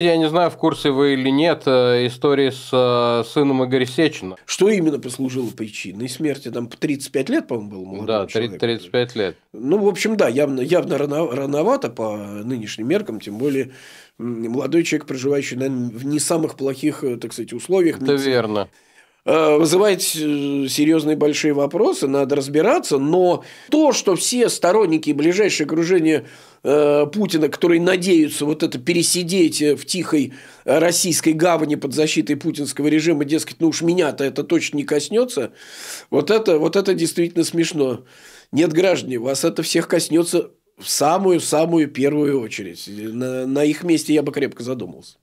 Я не знаю, в курсе вы или нет, э, истории с э, сыном Игоря Сечина. Что именно послужило причиной смерти? Там 35 лет, по-моему, был молодой Да, 30, 35 лет. Ну, в общем, да, явно, явно рано, рановато по нынешним меркам, тем более молодой человек, проживающий, наверное, в не самых плохих, э, так сказать, условиях. Это медицины. верно. Э, вызывает э, серьезные большие вопросы, надо разбираться, но то, что все сторонники ближайшее окружение э, Путина, которые надеются вот это пересидеть в тихой российской гавани под защитой путинского режима, дескать, ну уж меня-то это точно не коснется, вот это, вот это действительно смешно. Нет, граждане, вас это всех коснется в самую-самую первую очередь. На, на их месте я бы крепко задумался.